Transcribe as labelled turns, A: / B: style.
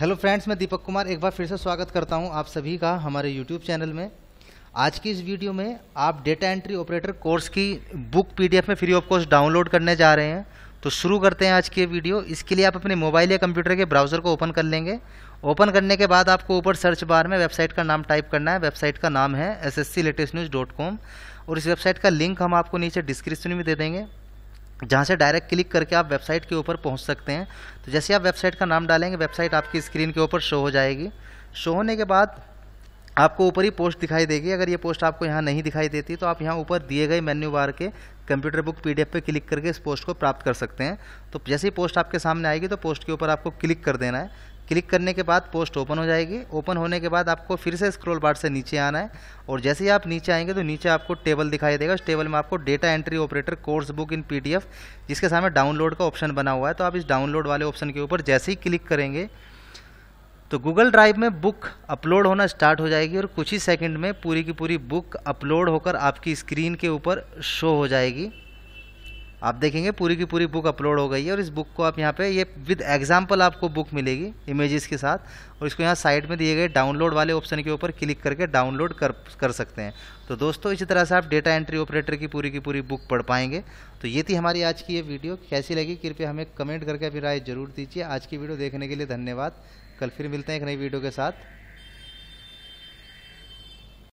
A: hello friends मैं दीपक कुमार एक बार फिर से स्वागत करता हूं आप सभी का हमारे यूट्यूब चैनल में आज की इस वीडियो में आप डेटा एंट्री ऑपरेटर कोर्स की बुक पीडीएफ में फ्री ऑफ कॉस्ट डाउनलोड करने जा रहे हैं तो शुरू करते हैं आज की वीडियो इसके लिए आप अपने मोबाइल या कंप्यूटर के ब्राउज़र को ओपन कर लेंगे ओपन करने के बाद आपको ऊपर सर्च बार में वेबसाइट का नाम टाइप करना है वेबसाइट का नाम है S S C latest news dot com और इस वेबसाइट का लिंक हम आपको नीचे डिस्क्रिप्शन में दे देंगे जहाँ से डायरेक्ट क्लिक करके आप वेबसाइट के ऊपर पहुँच सकते हैं तो जैसे आप वेबसाइट का नाम डालेंगे वेबसाइट आपकी स्क्रीन के ऊपर शो हो जाएगी शो होने के बाद आपको ऊपर ही पोस्ट दिखाई देगी अगर ये पोस्ट आपको यहाँ नहीं दिखाई देती तो आप यहाँ ऊपर दिए गए मेन्यू बार के कंप्यूटर बुक पीडीएफ पे क्लिक करके इस पोस्ट को प्राप्त कर सकते हैं तो जैसे ही पोस्ट आपके सामने आएगी तो पोस्ट के ऊपर आपको क्लिक कर देना है क्लिक करने के बाद पोस्ट ओपन हो जाएगी ओपन होने के बाद आपको फिर से स्क्रोल बार से नीचे आना है और जैसे ही आप नीचे आएंगे तो नीचे आपको टेबल दिखाई देगा उस टेबल में आपको data entry operator course book in P जिसके सामने डाउनलोड का ऑप्शन बना हुआ है तो आप इस डाउनलोड वाले ऑप्शन के ऊपर जैसे ही क्लिक करेंगे तो गूगल ड्राइव में बुक अपलोड होना स्टार्ट हो जाएगी और कुछ ही सेकंड में पूरी की पूरी बुक अपलोड होकर आपकी स्क्रीन के ऊपर शो हो जाएगी आप देखेंगे पूरी की पूरी बुक अपलोड हो गई है और इस बुक को आप यहाँ पे ये विद एग्जाम्पल आपको बुक मिलेगी इमेजेस के साथ और इसको यहाँ साइड में दिए गए डाउनलोड वाले ऑप्शन के ऊपर क्लिक करके डाउनलोड कर कर सकते हैं तो दोस्तों इसी तरह से आप डेटा एंट्री ऑपरेटर की पूरी की पूरी बुक पढ़ पाएंगे तो ये थी हमारी आज की ये वीडियो कैसी लगी कृपया हमें कमेंट करके अभी राय जरूर दीजिए आज की वीडियो देखने के लिए धन्यवाद कल फिर मिलते हैं एक नई वीडियो के साथ